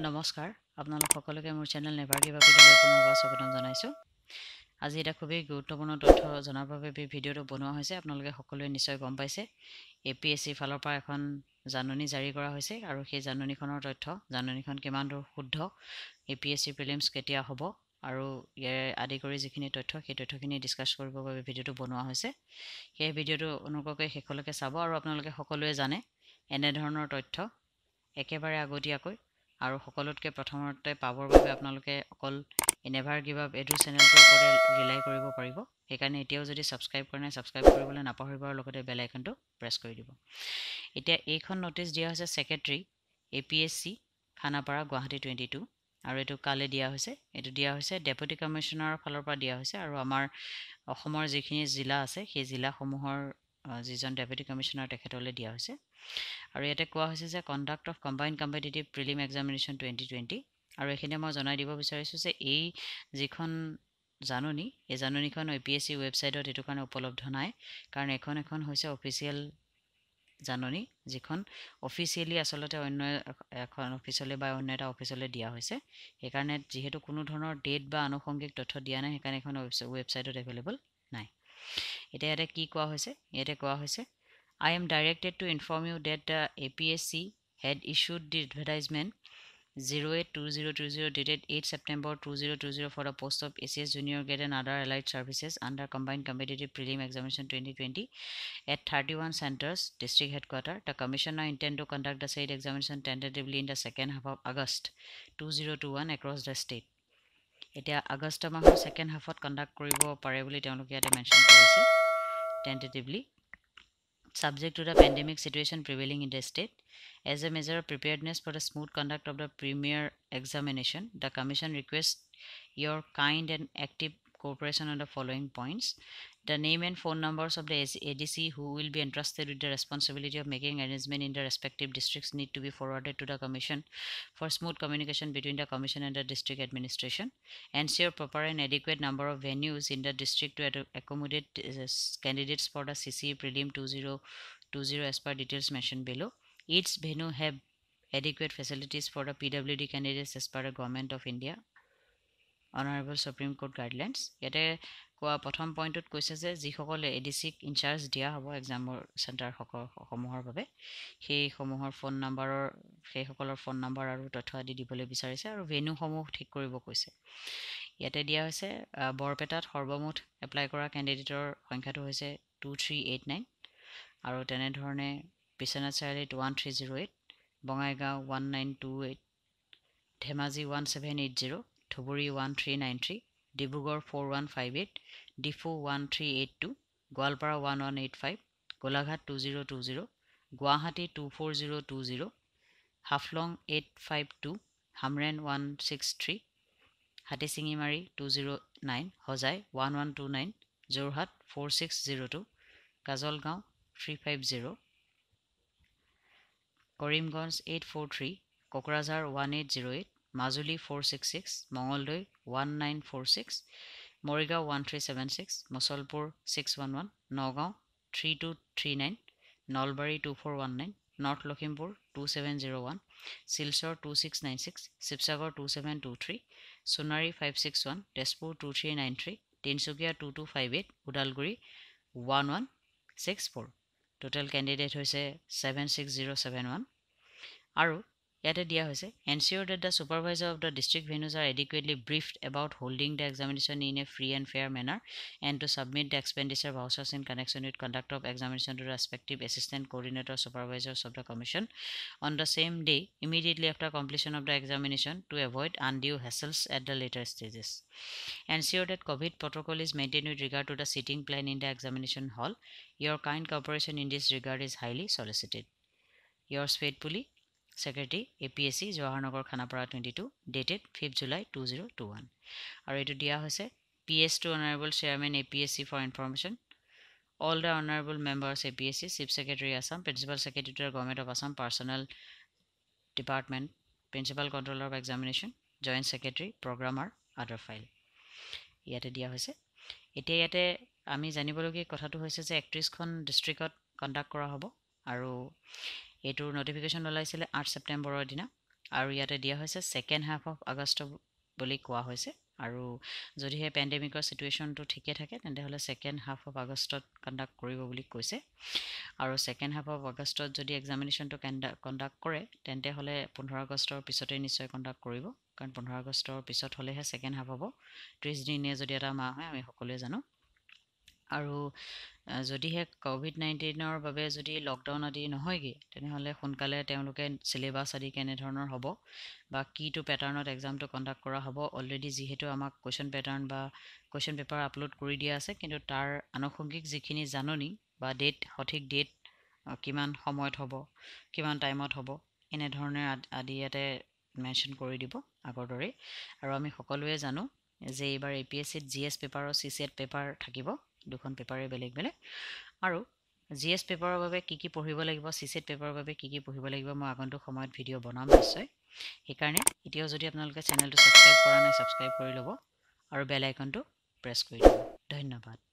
নমস্কাৰ আপোনালোক সকলোকে মোৰ চেনেল নেভাৰ কিবা ভিডিঅ'লৈ পুনৰবাৰ স্বাগতম জনাইছোঁ আজি এটা খুবেই গুৰুত্বপূৰ্ণ তথ্য জনাৰ বাবে ভিডিঅ'টো বনোৱা হৈছে আপোনালোকে সকলোৱে নিশ্চয় গম পাইছে এ পি এছ চিৰ ফালৰ পৰা এখন জাননী জাৰি কৰা হৈছে আৰু সেই জাননীখনৰ তথ্য জাননীখন কিমান দূৰ শুদ্ধ A P S C prelims কেতিয়া হ'ব আৰু ইয়াৰ আদি কৰি যিখিনি তথ্য সেই তথ্যখিনি ডিছকাছ কৰিবৰ বাবে ভিডিঅ'টো বনোৱা হৈছে সেই ভিডিঅ'টো অনুগ্ৰহ কৰি শেষলৈকে চাব আৰু আপোনালোকে সকলোৱে জানে এনেধৰণৰ তথ্য একেবাৰে আগতীয়াকৈ আৰু সকলোতকৈ প্ৰথমতে পাবৰ বাবে আপোনালোকে অকল এনেভাৰ গিভ আপ এইটো চেনেলটোৰ ওপৰতে ৰিলাই কৰিব পাৰিব সেইকাৰণে এতিয়াও যদি ছাবস্ক্ৰাইব কৰা নাই ছাবস্ক্ৰাইব কৰিবলৈ নাপাহৰিব আৰু লগতে বেলাইকনটো প্ৰেছ কৰি দিব এতিয়া এইখন ন'টিছ দিয়া হৈছে secretary A P S C Khanapara Guwahati twenty two আৰু এইটো কালি দিয়া হৈছে এইটো দিয়া হৈছে ডেপুটি কমিশ্যনাৰৰ ফালৰ পৰা দিয়া হৈছে আৰু আমাৰ অসমৰ যিখিনি জিলা আছে সেই জিলাসমূহৰ যিজন ডেপুটি কমিশ্যনাৰ তেখেতলৈ দিয়া হৈছে আৰু ইয়াতে কোৱা হৈছে যে conduct of combine competitive prelim examination twenty twenty আৰু এইখিনিয়ে মই জনাই দিব বিচাৰিছোঁ যে এই যিখন জাননী এই জাননীখন অ' পি এছ চি ৱেবছাইটত এইটো কাৰণে উপলব্ধ নাই কাৰণ এইখন এখন হৈছে অফিচিয়েল জাননী যিখন অফিচিয়েলি আচলতে অন্য এখন অফিচলৈ বা অন্য এটা অফিচলৈ দিয়া হৈছে সেইকাৰণে যিহেতু কোনো ধৰণৰ ডেট বা আনুষংগিক তথ্য দিয়া নাই সেইকাৰণে এইখন ৱেবছাইটত এভেইলেবল নাই এতিয়া ইয়াতে কি কোৱা হৈছে ইয়াতে কোৱা হৈছে I am directed to inform you that the APSC had issued the advertisement 082020 dated 8 September 2020 for the post of ACS Junior Grade and other allied services under Combined Competitive Prelim Examination 2020 at 31 centers, district headquarters. The commission now intend to conduct the said examination tentatively in the second half of August 2021 across the state. এতিয়া আগষ্ট মাহৰ second হাফত conduct কৰিব পাৰে বুলি তেওঁলোকে ইয়াতে mention কৰিছে tentatively subject to the pandemic situation prevailing in the state. As a measure of preparedness for the smooth conduct of the premier examination, the Commission requests your kind and active cooperation on the following points. The name and phone numbers of the ADC who will be entrusted with the responsibility of making arrangement in the respective districts need to be forwarded to the Commission for smooth communication between the Commission and the district administration. Ensure proper and adequate number of venues in the district to accommodate uh, candidates for the CCE Prelim 2020 as per details mentioned below. Each venue have adequate facilities for the PWD candidates as per the Government of India honourable Supreme Court guidelines ইয়াতে কোৱা প্ৰথম পইণ্টটোত কৈছে যে যিসকলে A D চিক in-charge দিয়া হ'ব এক্সামৰ চেণ্টাৰসমূহৰ বাবে সেইসমূহৰ ফোন নাম্বাৰৰ সেইসকলৰ ফোন নাম্বাৰ আৰু তথ্য আদি দিবলৈ বিচাৰিছে আৰু ভেনুসমূহ ঠিক কৰিব কৈছে ইয়াতে দিয়া হৈছে বৰপেটাত সৰ্বমুঠ এপ্লাই কৰা কেণ্ডিডেটৰ সংখ্যাটো হৈছে টু থ্ৰী এইট নাইন আৰু তেনেধৰণে বিশ্বনাথ চাৰিআলিত one three zero' eight Bongaigaon one nine two eight Dhemaji one seven eight zero' Dhubri one three nine three Dibrugarh four one five eight Diphu one three eight two Goalpara one one eight five Golaghat two zero' two zero' Guwahati two four zero' two zero' Haflong eight five two Hamren one six three Hatsingimari two zero' nine Hojai one one two nine Jorhat four six zero' two Kajalgaon three five zero' Karimganj eight four three Kokrajhar one eight zero' eight Majuli four six six Mangaldoi one nine four six Morigaon one three seven six Mushalpur six one one Nagaon three two three nine Nalbari two four one nine North Lakhimpur two seven zero' one Silchar two six nine six Sivasagar two seven two three Sonari five six one Tezpur two three nine three Tinsukia two two five eight Udalguri one one six four total candidate হৈছে seven six zero' seven one আৰু ইয়াতে দিয়া হৈছে ensure that the supervisor of the district venues are adequately briefed about holding the examination in a free and fair manner and to submit the expenditure vouchers in connection with conduct of examination to the respective assistant coordinator supervisors of the commission on the same day immediately after completion of the examination to avoid undue hassles at the later stages ensure that covid protocol is maintain with regard to the seating plan in the examination hall Your kind cooperation in this regard is highly solicited. Yours faithfully, secretary A P S C Jawaharnagar Khanapara twenty two dated fifth July two zero' two one আৰু এইটো দিয়া হৈছে P S to honourable chairman A P S C for information all the honourable members A P S C chief secretary Assam principal secretary to the government of Assam personnel department principal controller of examination joint secretary programmer other file ইয়াতে দিয়া হৈছে এতিয়া ইয়াতে আমি জানিবলগীয়া কথাটো হৈছে যে একত্ৰিছখন ডিষ্ট্ৰিক্টত কণ্টেক্ট কৰা হ'ব আৰু এইটোৰ নটিফিকেশ্যন ওলাইছিলে আঠ ছেপ্টেম্বৰৰ দিনা আৰু ইয়াতে দিয়া হৈছে ছেকেণ্ড হাফ অফ আগষ্ট বুলি কোৱা হৈছে আৰু যদিহে পেণ্ডেমিকৰ ছিটুৱেশ্যনটো ঠিকে থাকে তেন্তেহ'লে ছেকেণ্ড হাফ অফ আগষ্টত কণ্ডাক্ট কৰিব বুলি কৈছে আৰু ছেকেণ্ড হাফ অফ আগষ্টত যদি এক্সামিনেশ্যনটো কেণ্ডা কণ্ডাক্ট কৰে তেন্তেহ'লে পোন্ধৰ আগষ্টৰ পিছতেই নিশ্চয় কণ্ডাক্ট কৰিব কাৰণ পোন্ধৰ আগষ্টৰ পিছত হ'লেহে ছেকেণ্ড হাফ হ'ব ত্ৰিছ দিনে যদি এটা মাহ হয় আমি সকলোৱে জানো আৰু যদিহে ক'ভিড নাইণ্টিনৰ বাবে যদি লকডাউন আদি নহয়গৈ তেনেহ'লে সোনকালে তেওঁলোকে চিলেবাছ আদি কেনেধৰণৰ হ'ব বা কিটো পেটাৰ্ণত এক্সামটো কণ্ডাক্ট কৰা হ'ব অলৰেডি যিহেতু আমাক কুৱেশ্যন পেটাৰ্ণ বা কুৱেশ্যন পেপাৰ আপলোড কৰি দিয়া আছে কিন্তু তাৰ আনুষংগিক যিখিনি জাননী বা ডেট সঠিক ডেট কিমান সময়ত হ'ব কিমান টাইমত হ'ব এনেধৰণে আদি ইয়াতে মেনশ্যন কৰি দিব আগৰ দৰেই আৰু আমি সকলোৱে জানো যে এইবাৰ এ পি এছ চিত জি এছ পেপাৰৰ চি চি এড পেপাৰ থাকিব দুখন পেপাৰে বেলেগ বেলেগ আৰু জি এছ পেপাৰৰ বাবে কি কি পঢ়িব লাগিব চি চেট পেপাৰৰ বাবে কি কি পঢ়িব লাগিব মই আগন্তুক সময়ত ভিডিঅ' বনাম নিশ্চয় সেইকাৰণে এতিয়াও যদি আপোনালোকে চেনেলটো ছাবস্ক্ৰাইব কৰা নাই ছাবস্ক্ৰাইব কৰি ল'ব আৰু বেল আইকনটো প্ৰেছ কৰি দিব ধন্যবাদ